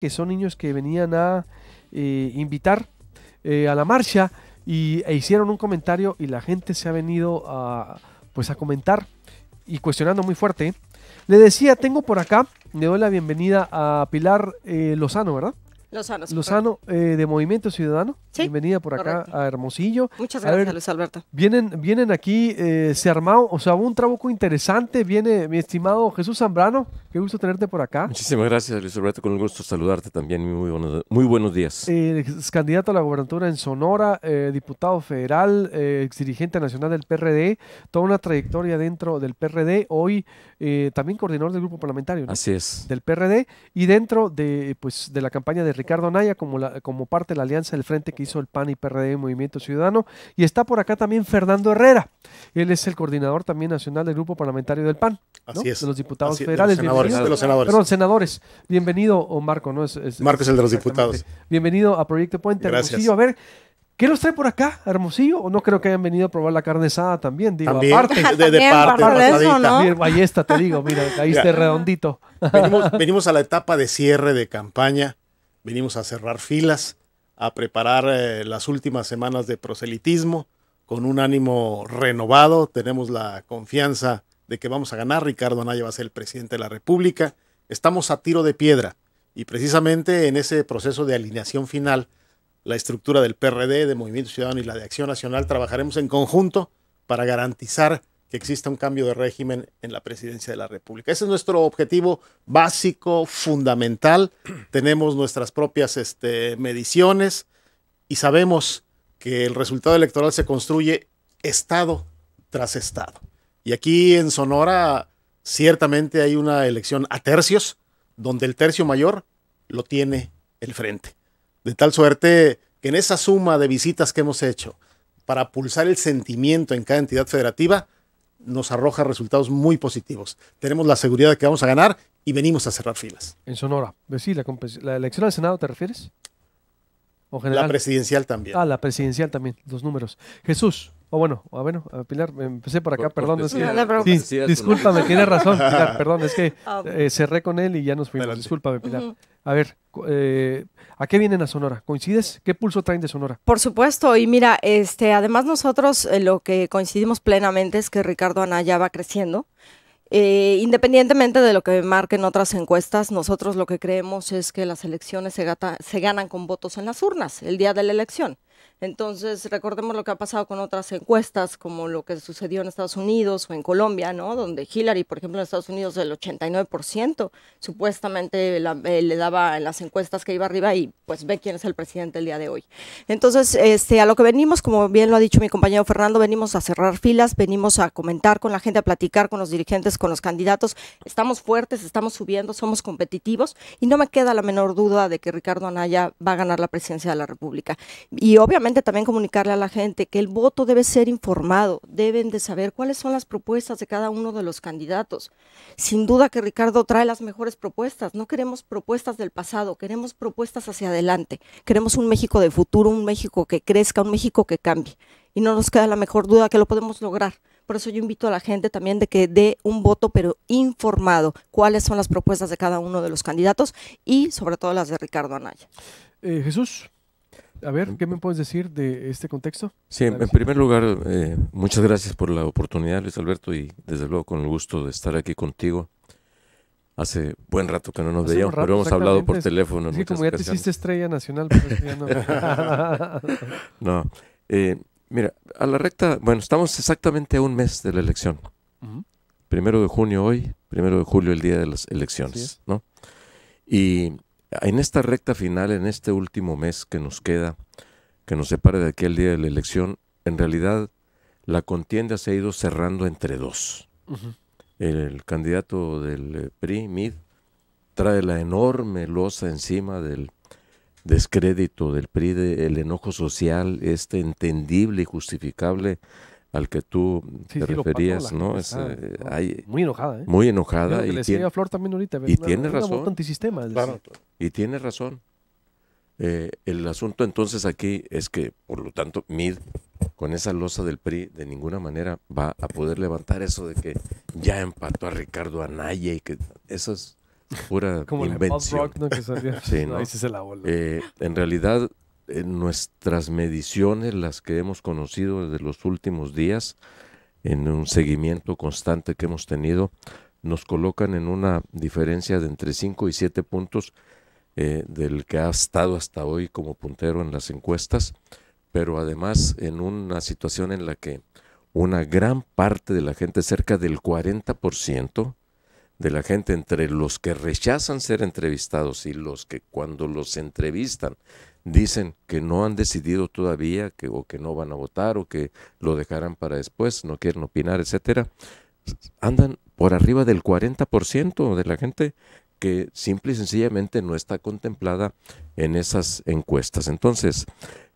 que son niños que venían a eh, invitar eh, a la marcha y, e hicieron un comentario y la gente se ha venido a, pues a comentar y cuestionando muy fuerte. Le decía, tengo por acá, le doy la bienvenida a Pilar eh, Lozano, ¿verdad? Lozano. Lozano eh, de Movimiento Ciudadano. Bienvenida por acá a Hermosillo. Muchas gracias, Luis Alberto. Vienen, vienen aquí, eh, se armado, o sea, un trabuco interesante. Viene mi estimado Jesús Zambrano. Qué gusto tenerte por acá. Muchísimas gracias, Luis Alberto. Con un gusto saludarte también. Muy buenos, muy buenos días. Eh, candidato a la gobernatura en Sonora, eh, diputado federal, ex dirigente nacional del PRD. Toda una trayectoria dentro del PRD. Hoy también coordinador del grupo parlamentario. Así es. Del PRD y dentro de, pues, de la campaña de Ricardo Naya como, como parte de la alianza del frente que hizo el PAN y PRD Movimiento Ciudadano. Y está por acá también Fernando Herrera. Él es el coordinador también nacional del grupo parlamentario del PAN. Así es. De los diputados federales. De los, senadores, de los senadores. Perdón, senadores. Bienvenido, o Marco. ¿no? Es, Marco es el de los diputados. Bienvenido a Proyecto Puente. Hermosillo. A ver, ¿Qué los trae por acá, Hermosillo? ¿O no creo que hayan venido a probar la carne asada también? Digo, aparte. De, parte, eso, ahí está, te digo, mira, caíste redondito. venimos, a la etapa de cierre de campaña venimos a cerrar filas, a preparar eh, las últimas semanas de proselitismo con un ánimo renovado. Tenemos la confianza de que vamos a ganar. Ricardo Anaya va a ser el presidente de la República. Estamos a tiro de piedra y precisamente en ese proceso de alineación final, la estructura del PRD, de Movimiento Ciudadano y la de Acción Nacional trabajaremos en conjunto para garantizar que exista un cambio de régimen en la presidencia de la República. Ese es nuestro objetivo básico, fundamental. Tenemos nuestras propias este, mediciones y sabemos que el resultado electoral se construye estado tras estado. Y aquí en Sonora ciertamente hay una elección a tercios, donde el tercio mayor lo tiene el frente. De tal suerte que en esa suma de visitas que hemos hecho para pulsar el sentimiento en cada entidad federativa, nos arroja resultados muy positivos. Tenemos la seguridad de que vamos a ganar y venimos a cerrar filas. En Sonora, pues sí, la, elección al Senado, ¿te refieres? ¿O general? La presidencial también. Ah, la presidencial también, los números. Jesús. O bueno, a ah, bueno, ah, Pilar, em, empecé por acá, perdón. es que, sí, discúlpame, tiene razón, Pilar, perdón, es que ah, eh, cerré con él y ya nos fuimos. Discúlpame, Pilar. A ver, eh, ¿a qué vienen a Sonora? ¿Coincides? ¿Qué pulso traen de Sonora? Por supuesto, y mira, este, además nosotros eh, lo que coincidimos plenamente es que Ricardo Anaya va creciendo. independientemente de lo que marquen otras encuestas, nosotros lo que creemos es que las elecciones se ganan con votos en las urnas el día de la elección. Entonces, recordemos lo que ha pasado con otras encuestas, como lo que sucedió en Estados Unidos o en Colombia, ¿no? Donde Hillary, por ejemplo, en Estados Unidos, el 89% supuestamente eh, le daba en las encuestas que iba arriba y pues ve quién es el presidente el día de hoy. Entonces, este, a lo que venimos, como bien lo ha dicho mi compañero Fernando, venimos a cerrar filas, venimos a comentar con la gente, a platicar con los dirigentes, con los candidatos. Estamos fuertes, estamos subiendo, somos competitivos y no me queda la menor duda de que Ricardo Anaya va a ganar la presidencia de la República. Y obviamente, también comunicarle a la gente que el voto debe ser informado, deben de saber cuáles son las propuestas de cada uno de los candidatos. Sin duda que Ricardo trae las mejores propuestas, no queremos propuestas del pasado, queremos propuestas hacia adelante, queremos un México de futuro, un México que crezca, un México que cambie. Y no nos queda la mejor duda que lo podemos lograr. Por eso yo invito a la gente también de que dé un voto, pero informado, cuáles son las propuestas de cada uno de los candidatos y sobre todo las de Ricardo Anaya. Eh, Jesús. A ver, em, ¿qué me puedes decir de este contexto? Sí, en, primer lugar, eh, muchas gracias por la oportunidad, Luis Alberto, y desde luego con el gusto de estar aquí contigo. Hace buen rato que no nos veíamos, pero hemos hablado por teléfono. Sí, como ya te hiciste estrella nacional, pero pues ya no. no. Eh, mira, a la recta, bueno, estamos exactamente a un mes de la elección. Primero de junio hoy, primero de julio el día de las elecciones, ¿no? Y en esta recta final, en este último mes que nos queda, que nos separa de aquel día de la elección, en realidad la contienda se ha ido cerrando entre dos. el, candidato del eh, PRI, MID, trae la enorme losa encima del descrédito del PRI, del enojo social, este entendible y justificable al que tú te referías, ¿no? Es, muy enojada, ¿eh? Muy enojada. y tiene, a Flor también ahorita. Y, tiene razón, y tiene razón. Eh, el asunto entonces aquí es que, por lo tanto, Mid, con esa losa del PRI, de ninguna manera va a poder levantar eso de que ya empató a Ricardo Anaya y que eso es pura Como invención. Rock, ¿no? sí, ¿no? ese es el la eh, en realidad, nuestras mediciones, las que hemos conocido desde los últimos días, en un seguimiento constante que hemos tenido, nos colocan en una diferencia de entre 5 y 7 puntos eh, del que ha estado hasta hoy como puntero en las encuestas, pero además en una situación en la que una gran parte de la gente, cerca del 40% de la gente entre los que rechazan ser entrevistados y los que cuando los entrevistan dicen que no han decidido todavía que, o que no van a votar o que lo dejarán para después, no quieren opinar, etcétera, andan por arriba del 40% de la gente que simple y sencillamente no está contemplada en esas encuestas. Entonces,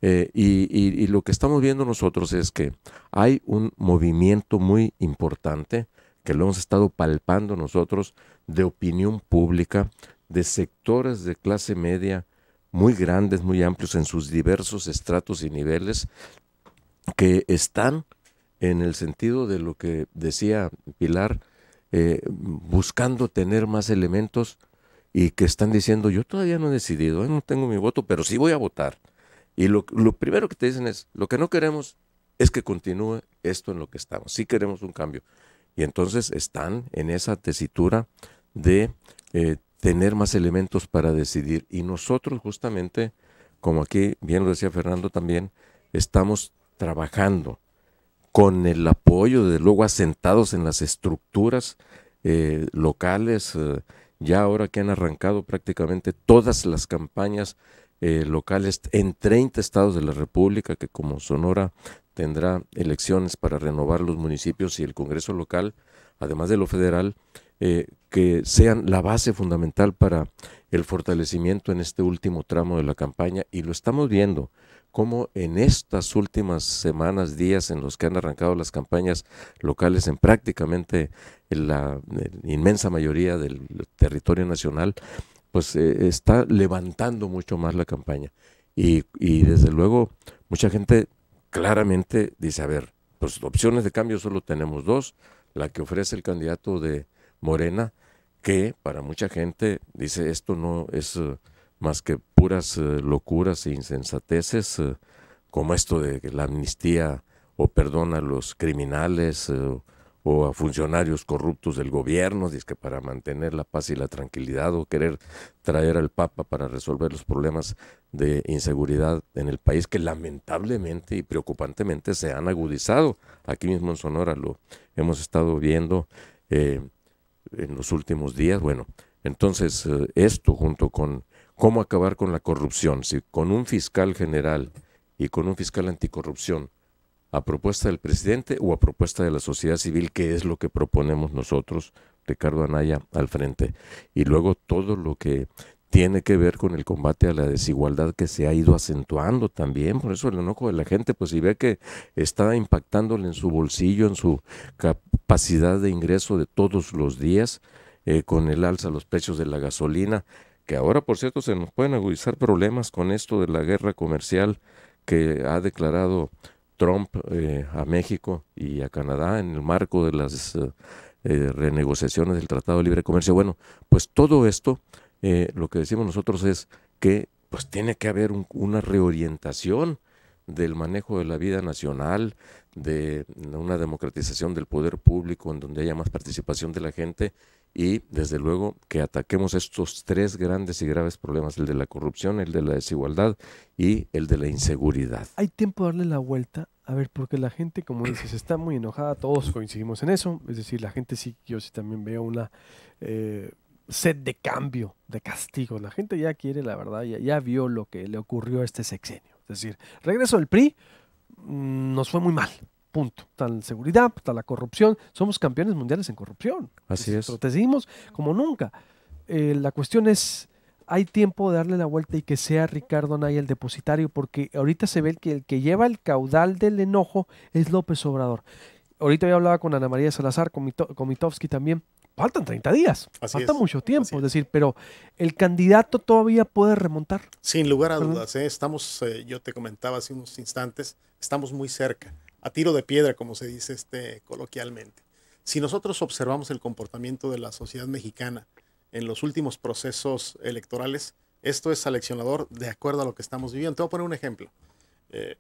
eh, y, lo que estamos viendo nosotros es que hay un movimiento muy importante que lo hemos estado palpando nosotros de opinión pública, de sectores de clase media, muy grandes, muy amplios en sus diversos estratos y niveles que están en el sentido de lo que decía Pilar, eh, buscando tener más elementos y que están diciendo, yo todavía no he decidido, ¿eh? no tengo mi voto, pero sí voy a votar. Y lo, primero que te dicen es, lo que no queremos es que continúe esto en lo que estamos, sí queremos un cambio. Y entonces están en esa tesitura de eh, tener más elementos para decidir. Y nosotros justamente, como aquí bien lo decía Fernando también, estamos trabajando con el apoyo, de luego asentados en las estructuras eh, locales, eh, ya ahora que han arrancado prácticamente todas las campañas eh, locales en 30 estados de la República, que como Sonora tendrá elecciones para renovar los municipios y el Congreso local, además de lo federal, eh, que sean la base fundamental para el fortalecimiento en este último tramo de la campaña y lo estamos viendo como en estas últimas semanas, días en los que han arrancado las campañas locales en prácticamente la, inmensa mayoría del territorio nacional, pues eh, está levantando mucho más la campaña. Y, y, desde luego, mucha gente claramente dice, a ver, pues opciones de cambio solo tenemos dos, la que ofrece el candidato de Morena, que para mucha gente dice esto no es eh, más que puras eh, locuras e insensateces, eh, como esto de la amnistía o perdón a los criminales o a funcionarios corruptos del gobierno, dice que para mantener la paz y la tranquilidad o querer traer al Papa para resolver los problemas de inseguridad en el país que lamentablemente y preocupantemente se han agudizado. Aquí mismo en Sonora lo hemos estado viendo en los últimos días. Bueno, entonces eh, esto junto con cómo acabar con la corrupción, si con un fiscal general y con un fiscal anticorrupción, a propuesta del presidente o a propuesta de la sociedad civil, que es lo que proponemos nosotros, Ricardo Anaya, al frente. Y luego todo lo que tiene que ver con el combate a la desigualdad que se ha ido acentuando también, por eso el enojo de la gente, pues si ve que está impactándole en su bolsillo, en su capacidad de ingreso de todos los días, eh, con el alza los precios de la gasolina, que ahora por cierto se nos pueden agudizar problemas con esto de la guerra comercial que ha declarado Trump eh, a México y a Canadá en el marco de las eh, renegociaciones del Tratado de Libre Comercio. Bueno, pues todo esto eh, lo que decimos nosotros es que pues tiene que haber una reorientación del manejo de la vida nacional, de una democratización del poder público en donde haya más participación de la gente y desde luego que ataquemos estos tres grandes y graves problemas, el de la corrupción, el de la desigualdad y el de la inseguridad. Hay tiempo de darle la vuelta, a ver, porque la gente, como dices, está muy enojada, todos coincidimos en eso, es decir, la gente sí, yo sí también veo una... Eh, sed de cambio, de castigo. La gente ya quiere, la verdad, ya, ya vio lo que le ocurrió a este sexenio. Es decir, regreso del PRI mm, nos fue muy mal. Punto. Tal seguridad, tal la corrupción. Somos campeones mundiales en corrupción. Así es, es. Protegimos como nunca. Eh, la cuestión es, hay tiempo de darle la vuelta y que sea Ricardo Anaya el depositario, porque ahorita se ve que el que lleva el caudal del enojo es López Obrador. Ahorita yo hablado con Ana María Salazar, con, Mito, también, faltan 30 días, falta mucho tiempo, es decir, pero el candidato todavía puede remontar. Sin lugar a dudas, ¿eh? estamos, eh, yo te comentaba hace unos instantes, estamos muy cerca, a tiro de piedra, como se dice este, coloquialmente. Si nosotros observamos el comportamiento de la sociedad mexicana en los últimos procesos electorales, esto es seleccionador de acuerdo a lo que estamos viviendo. Te voy a poner un ejemplo. Eh,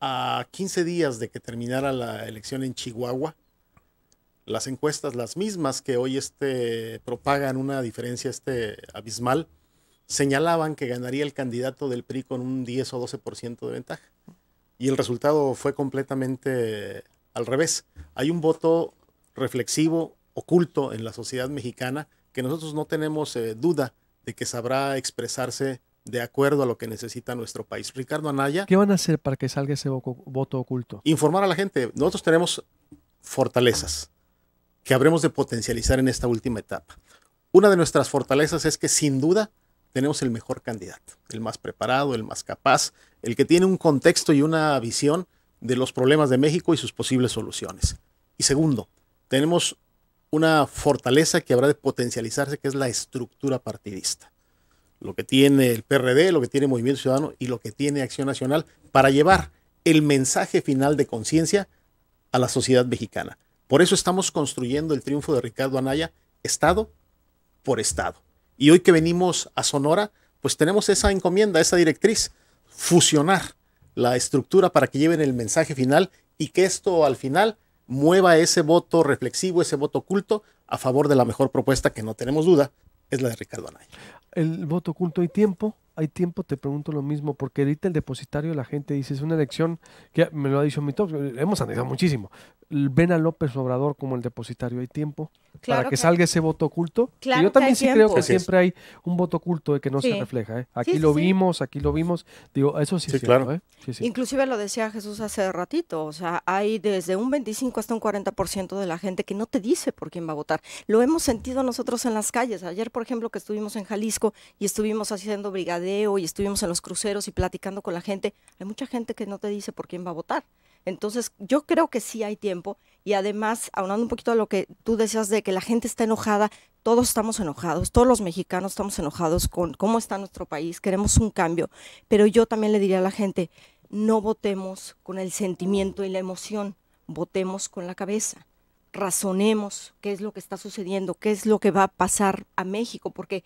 a 15 días de que terminara la elección en Chihuahua, las encuestas, las mismas que hoy este, propagan una diferencia este, abismal, señalaban que ganaría el candidato del PRI con un 10 o 12% de ventaja. Y el resultado fue completamente al revés. Hay un voto reflexivo, oculto en la sociedad mexicana, que nosotros no tenemos eh, duda de que sabrá expresarse de acuerdo a lo que necesita nuestro país. Ricardo Anaya. ¿Qué van a hacer para que salga ese voto oculto? Informar a la gente. Nosotros tenemos fortalezas que habremos de potencializar en esta última etapa. Una de nuestras fortalezas es que sin duda tenemos el mejor candidato, el más preparado, el más capaz, el que tiene un contexto y una visión de los problemas de México y sus posibles soluciones. Y segundo, tenemos una fortaleza que habrá de potencializarse, que es la estructura partidista. Lo que tiene el PRD, lo que tiene Movimiento Ciudadano y lo que tiene Acción Nacional para llevar el mensaje final de conciencia a la sociedad mexicana. Por eso estamos construyendo el triunfo de Ricardo Anaya, estado por estado. Y hoy que venimos a Sonora, pues tenemos esa encomienda, esa directriz, fusionar la estructura para que lleven el mensaje final y que esto al final mueva ese voto reflexivo, ese voto oculto a favor de la mejor propuesta que no tenemos duda es la de Ricardo Anaya. ¿El voto oculto y tiempo? hay tiempo te pregunto lo mismo, porque ahorita el depositario, la gente dice, es una elección, que me lo ha dicho mi top, hemos analizado muchísimo, ven a López Obrador como el depositario, hay tiempo para que, salga ese voto oculto. Claro yo también sí creo que siempre hay un voto oculto de que no se refleja. ¿eh? Aquí lo vimos, aquí lo vimos, digo, eso sí, es claro. ¿eh? Inclusive lo decía Jesús hace ratito, o sea, hay desde un 25 hasta un 40% de la gente que no te dice por quién va a votar. Lo hemos sentido nosotros en las calles. Ayer, por ejemplo, que estuvimos en Jalisco y estuvimos haciendo brigadas y estuvimos en los cruceros y platicando con la gente, hay mucha gente que no te dice por quién va a votar. Entonces, yo creo que sí hay tiempo y además, aunando un poquito a lo que tú decías de que la gente está enojada, todos estamos enojados, todos los mexicanos estamos enojados con cómo está nuestro país, queremos un cambio, pero yo también le diría a la gente, no votemos con el sentimiento y la emoción, votemos con la cabeza razonemos qué es lo que está sucediendo, qué es lo que va a pasar a México, porque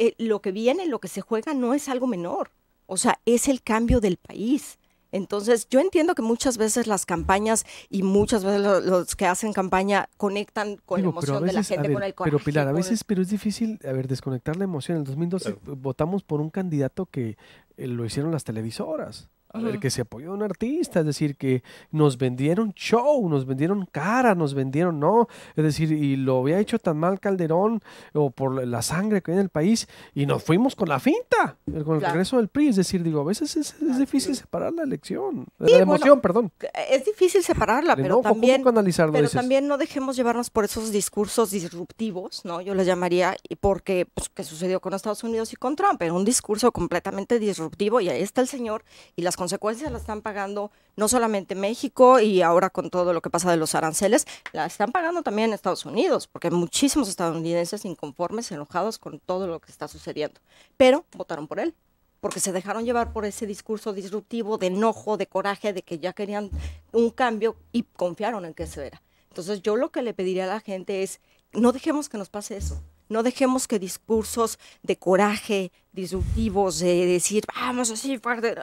eh, lo que viene, lo que se juega no es algo menor, o sea, es el cambio del país. Entonces, yo entiendo que muchas veces las campañas y muchas veces los, que hacen campaña conectan con la emoción de la gente, con el Pero Pilar, a veces, pero es difícil, a ver, desconectar la emoción. En 2012 votamos por un candidato que eh, lo hicieron las televisoras a ver que se apoyó a un artista, es decir, que nos vendieron show, nos vendieron cara, nos vendieron, no, es decir, y lo había hecho tan mal Calderón o por la sangre que hay en el país y nos fuimos con la finta, con el regreso del PRI, es decir, digo, a veces es, difícil separar la elección, la emoción, perdón. Eh, es difícil separarla, pero, también, también no dejemos llevarnos por esos discursos disruptivos, ¿no? Yo les llamaría, porque, pues, que sucedió con Estados Unidos y con Trump, pero un discurso completamente disruptivo y ahí está el señor y las consecuencias la están pagando no solamente México y ahora con todo lo que pasa de los aranceles, la están pagando también Estados Unidos, porque hay muchísimos estadounidenses inconformes, enojados con todo lo que está sucediendo. Pero votaron por él, porque se dejaron llevar por ese discurso disruptivo de enojo, de coraje, de que ya querían un cambio y confiaron en que eso era. Entonces yo lo que le pediría a la gente es, no dejemos que nos pase eso. No dejemos que discursos de coraje, disruptivos, de decir, vamos así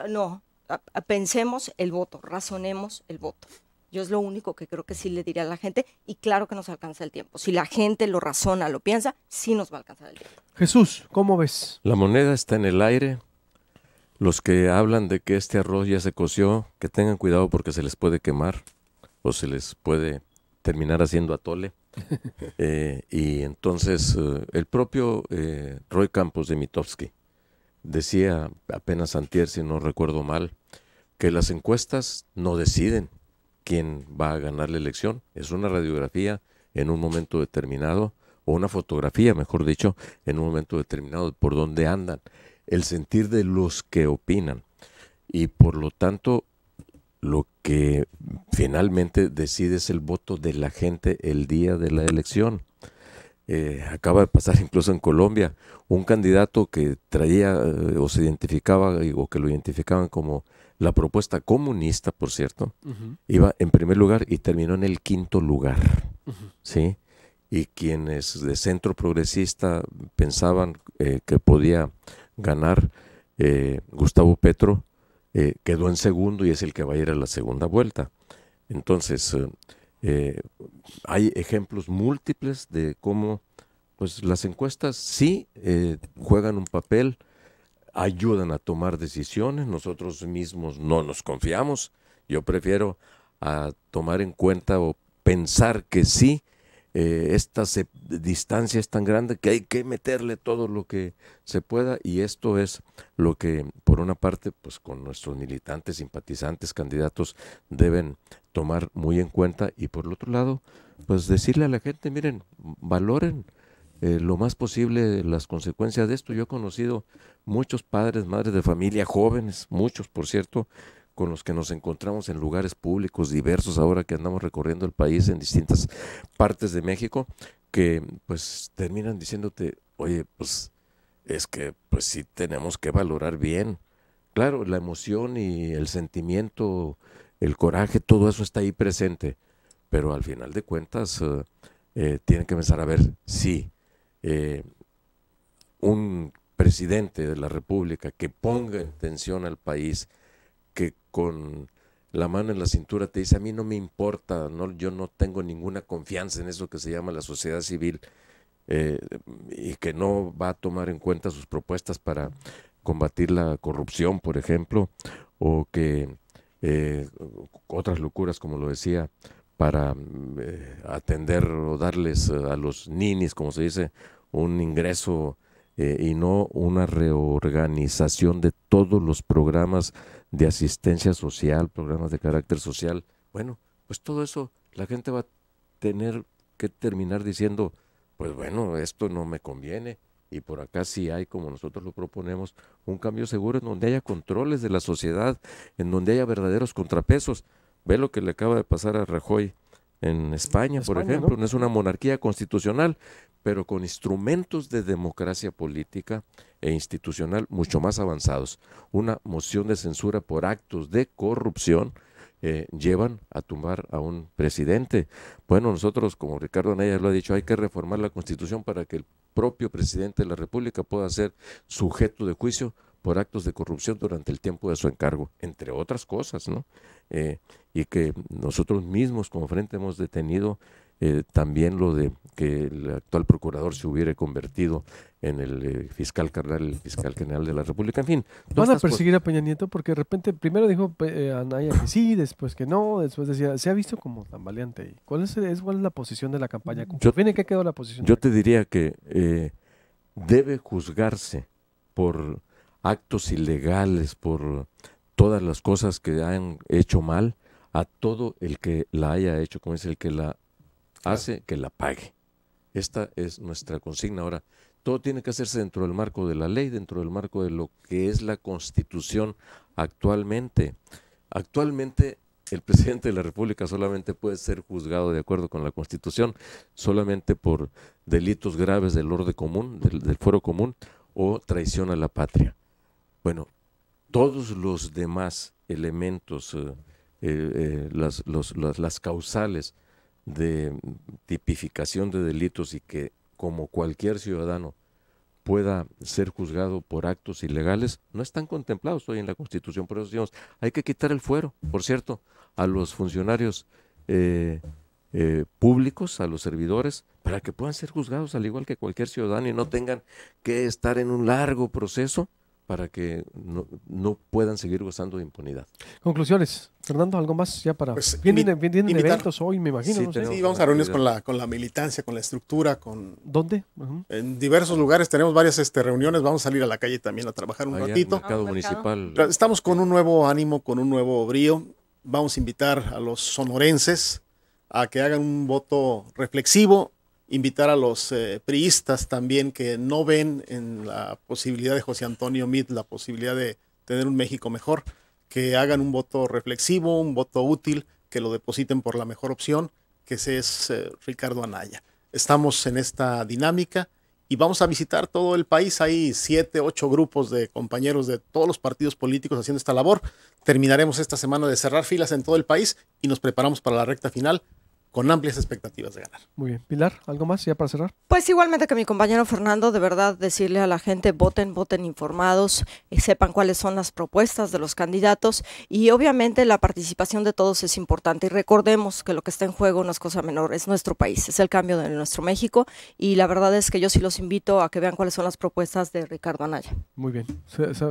no, pensemos el voto, razonemos el voto. Yo es lo único que creo que sí le diría a la gente y claro que nos alcanza el tiempo. Si la gente lo razona, lo piensa, sí nos va a alcanzar el tiempo. Jesús, ¿cómo ves? La moneda está en el aire. Los que hablan de que este arroz ya se coció, que tengan cuidado porque se les puede quemar o se les puede terminar haciendo atole. Eh, y entonces eh, el propio eh, Roy Campos de Mitofsky decía apenas Antier, si no recuerdo mal, que las encuestas no deciden quién va a ganar la elección. Es una radiografía en un momento determinado, o una fotografía, mejor dicho, en un momento determinado, por donde andan, el sentir de los que opinan. Y por lo tanto, lo que finalmente decide es el voto de la gente el día de la elección. Eh, acaba de pasar incluso en Colombia un candidato que traía eh, o se identificaba eh, o que lo identificaban como la propuesta comunista, por cierto, iba en primer lugar y terminó en el quinto lugar. ¿sí? Y quienes de centro progresista pensaban que podía ganar Gustavo Petro, quedó en segundo y es el que va a ir a la segunda vuelta. Entonces, eh, hay ejemplos múltiples de cómo pues, las encuestas sí eh, juegan un papel, ayudan a tomar decisiones, nosotros mismos no nos confiamos, yo prefiero a tomar en cuenta o pensar que sí, eh, esta distancia es tan grande que hay que meterle todo lo que se pueda y esto es lo que por una parte pues con nuestros militantes, simpatizantes, candidatos deben tomar muy en cuenta y por el otro lado, pues decirle a la gente, miren, valoren eh, lo más posible las consecuencias de esto. Yo he conocido muchos padres, madres de familia, jóvenes, muchos por cierto, con los que nos encontramos en lugares públicos diversos ahora que andamos recorriendo el país en distintas partes de México, que pues terminan diciéndote, oye, pues es que pues sí tenemos que valorar bien. Claro, la emoción y el sentimiento el coraje, todo eso está ahí presente. Pero al final de cuentas, eh, eh, tiene que empezar a ver si eh, un presidente de la República que ponga en tensión al país, que con la mano en la cintura te dice, a mí no me importa, no, yo no tengo ninguna confianza en eso que se llama la sociedad civil, y que no va a tomar en cuenta sus propuestas para combatir la corrupción, por ejemplo, o que eh, otras locuras, como lo decía, para mm, eh, atender o darles eh, a los ninis, como se dice, un ingreso y no una reorganización de todos los programas de asistencia social, programas de carácter social. Bueno, pues todo eso la gente va a tener que terminar diciendo, pues bueno, esto no me conviene, y por acá sí hay, como nosotros lo proponemos, un cambio seguro en donde haya controles de la sociedad, en donde haya verdaderos contrapesos. Ve lo que le acaba de pasar a Rajoy en España, por ejemplo, ¿no? es una monarquía constitucional, pero con instrumentos de democracia política e institucional mucho más avanzados. Una moción de censura por actos de corrupción eh, llevan a tumbar a un presidente. Bueno, nosotros, como Ricardo Anaya lo ha dicho, hay que reformar la constitución para que el propio presidente de la República pueda ser sujeto de juicio por actos de corrupción durante el tiempo de su encargo, entre otras cosas, ¿no? Eh, y que nosotros mismos como frente hemos detenido eh, también lo de que el actual procurador se hubiera convertido en el eh, fiscal carnal, el fiscal general de la República. En fin. Van a perseguir a Peña Nieto porque de repente primero dijo eh, a Anaya que sí, después que no, después decía, se ha visto como valiente. ¿Cuál es, cuál es la posición de la campaña? Yo, ¿Viene qué quedó la posición? Yo te diría que debe juzgarse por actos ilegales, por todas las cosas que han hecho mal a todo el que la haya hecho, como es el que la hace que la pague. Esta es nuestra consigna. Ahora, todo tiene que hacerse dentro del marco de la ley, dentro del marco de lo que es la constitución actualmente. Actualmente el presidente de la República solamente puede ser juzgado de acuerdo con la Constitución, solamente por delitos graves del orden común, del, fuero común, o traición a la patria. Bueno, todos los demás elementos, eh, eh, eh, las, las, las, causales de tipificación de delitos y que como cualquier ciudadano pueda ser juzgado por actos ilegales, no están contemplados hoy en la Constitución. Por eso hay que quitar el fuero, por cierto, a los funcionarios eh, eh, públicos, a los servidores, para que puedan ser juzgados al igual que cualquier ciudadano y no tengan que estar en un largo proceso para que no, no puedan seguir gozando de impunidad. Conclusiones. Fernando, ¿algo más ya para...? Pues, vienen, eventos hoy, me imagino. Sí, vamos a reunirnos con la, militancia, con la estructura, con... ¿Dónde? En diversos lugares tenemos varias este, reuniones, vamos a salir a la calle también a trabajar un ratito. Ah, estamos con un nuevo ánimo, con un nuevo brío. Vamos a invitar a los sonorenses a que hagan un voto reflexivo, invitar a los eh, priistas también que no ven en la posibilidad de José Antonio Mitt la posibilidad de tener un México mejor que hagan un voto reflexivo, un voto útil, que lo depositen por la mejor opción, que ese es eh, Ricardo Anaya. Estamos en esta dinámica y vamos a visitar todo el país. Hay siete, ocho grupos de compañeros de todos los partidos políticos haciendo esta labor. Terminaremos esta semana de cerrar filas en todo el país y nos preparamos para la recta final con amplias expectativas de ganar. Muy bien. Pilar, ¿algo más ya para cerrar? Pues igualmente que mi compañero Fernando, de verdad decirle a la gente, voten, voten informados, eh, sepan cuáles son las propuestas de los candidatos y obviamente la participación de todos es importante. Y recordemos que lo que está en juego no es cosa menor, es nuestro país, es el cambio de nuestro México y la verdad es que yo sí los invito a que vean cuáles son las propuestas de Ricardo Anaya. Muy bien.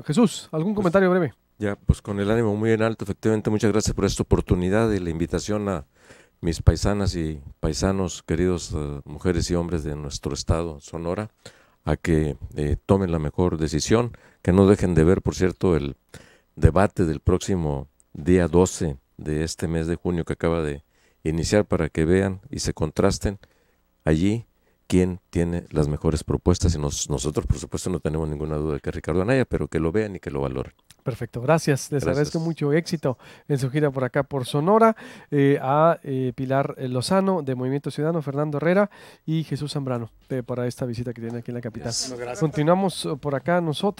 Jesús, ¿algún comentario breve? Ya, pues con el ánimo muy en alto, efectivamente, muchas gracias por esta oportunidad y la invitación a mis paisanas y paisanos, queridos eh, mujeres y hombres de nuestro estado, Sonora, a que eh, tomen la mejor decisión, que no dejen de ver, por cierto, el debate del próximo día 12 de este mes de junio que acaba de iniciar para que vean y se contrasten allí quién tiene las mejores propuestas y nosotros por supuesto no tenemos ninguna duda de que Ricardo Anaya, pero que lo vean y que lo valoren. Perfecto, gracias. Les agradezco mucho éxito en su gira por acá por Sonora. Eh, a eh, Pilar eh, Lozano de Movimiento Ciudadano, Fernando Herrera y Jesús Zambrano para esta visita que tiene aquí en la capital. Continuamos por acá nosotros.